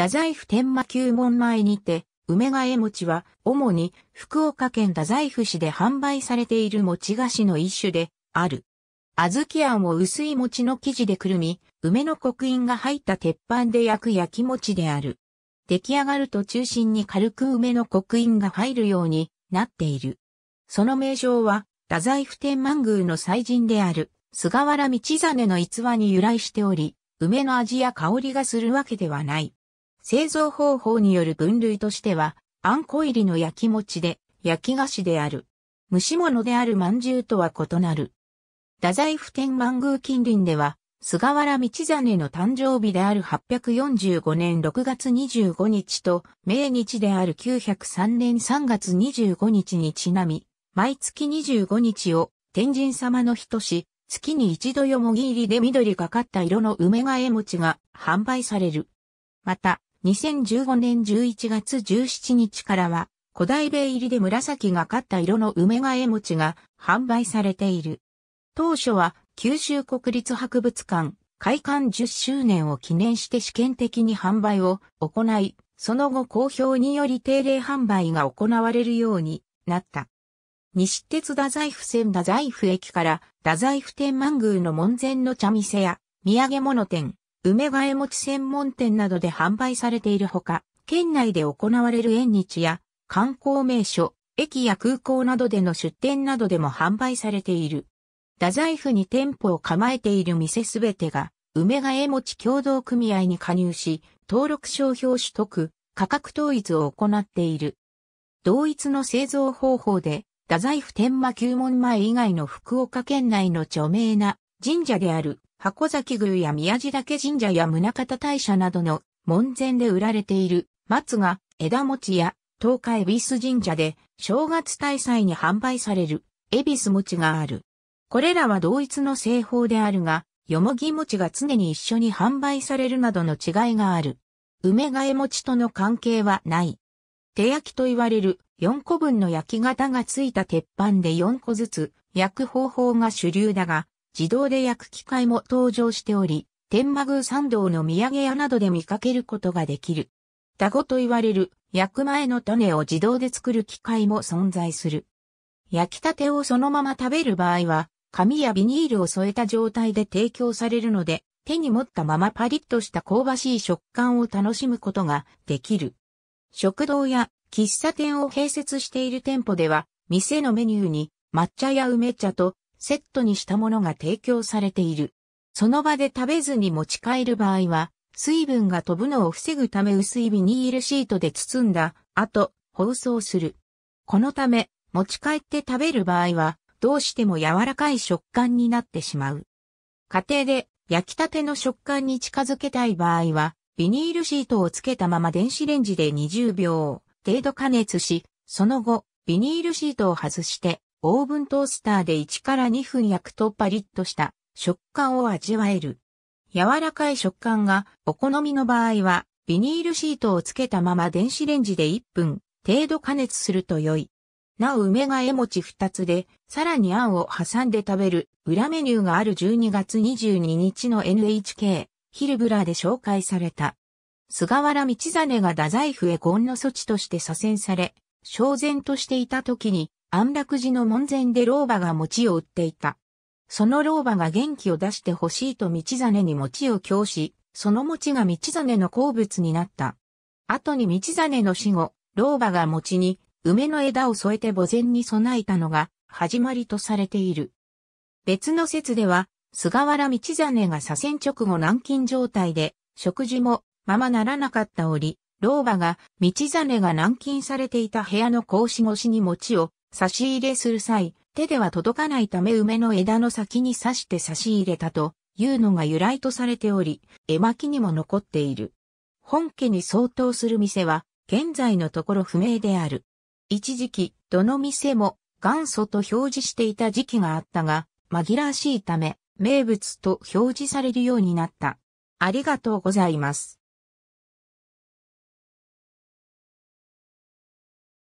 太宰府天満宮門前にて、梅ヶ枝餅は、主に福岡県太宰府市で販売されている餅菓子の一種である。小豆あんを薄い餅の生地でくるみ、梅の刻印が入った鉄板で焼く焼き餅である。出来上がると中心に軽く梅の刻印が入るようになっている。その名称は、太宰府天満宮の祭神である、菅原道真の逸話に由来しており、梅の味や香りがするわけではない。製造方法による分類としては、あんこ入りの焼き餅で、焼き菓子である。蒸し物である饅頭とは異なる。太宰府天満宮近隣では、菅原道真の誕生日である845年6月25日と、明日である903年3月25日にちなみ、毎月25日を天神様の日とし、月に一度よもぎ入りで緑がかった色の梅替え餅が販売される。また、2015年11月17日からは、古代米入りで紫がかった色の梅替え餅が販売されている。当初は九州国立博物館開館10周年を記念して試験的に販売を行い、その後公表により定例販売が行われるようになった。西鉄太宰府線太宰府駅から太宰府天満宮の門前の茶店や土産物店、梅替え餅専門店などで販売されているほか、県内で行われる縁日や観光名所、駅や空港などでの出店などでも販売されている。太宰府に店舗を構えている店すべてが、梅替え餅協同組合に加入し、登録商標取得、価格統一を行っている。同一の製造方法で、太宰府天満九門前以外の福岡県内の著名な神社である箱崎宮や宮地岳神社や宗方大社などの門前で売られている松が枝餅や東海恵比ス神社で正月大祭に販売される恵比寿餅がある。これらは同一の製法であるが、よもぎ餅が常に一緒に販売されるなどの違いがある。梅替え餅との関係はない。手焼きと言われる4個分の焼き型がついた鉄板で4個ずつ焼く方法が主流だが、自動で焼く機械も登場しており、天満宮参道の土産屋などで見かけることができる。タゴと言われる焼く前の種を自動で作る機械も存在する。焼きたてをそのまま食べる場合は、紙やビニールを添えた状態で提供されるので、手に持ったままパリッとした香ばしい食感を楽しむことができる。食堂や喫茶店を併設している店舗では、店のメニューに抹茶や梅茶とセットにしたものが提供されている。その場で食べずに持ち帰る場合は、水分が飛ぶのを防ぐため薄いビニールシートで包んだ後、包装する。このため、持ち帰って食べる場合は、どうしても柔らかい食感になってしまう。家庭で焼きたての食感に近づけたい場合は、ビニールシートをつけたまま電子レンジで20秒程度加熱し、その後、ビニールシートを外して、オーブントースターで1から2分焼くとパリッとした食感を味わえる。柔らかい食感がお好みの場合はビニールシートをつけたまま電子レンジで1分程度加熱すると良い。なお梅が絵餅2つで、さらに餡を挟んで食べる裏メニューがある12月22日の NHK ヒルブラーで紹介された。菅原道真が太宰府へゴンの措置として左遷され、焦然としていた時に安楽寺の門前で老婆が餅を売っていた。その老婆が元気を出してほしいと道真に餅を供し、その餅が道真の好物になった。後に道真の死後、老婆が餅に梅の枝を添えて墓前に備えたのが始まりとされている。別の説では、菅原道真が左遷直後軟禁状態で、食事もままならなかった折、老婆が道真が軟禁されていた部屋の格子越しに餅を差し入れする際、手では届かないため梅の枝の先に刺して差し入れたというのが由来とされており、絵巻にも残っている。本家に相当する店は、現在のところ不明である。一時期、どの店も元祖と表示していた時期があったが、紛らわしいため、名物と表示されるようになった。ありがとうございます。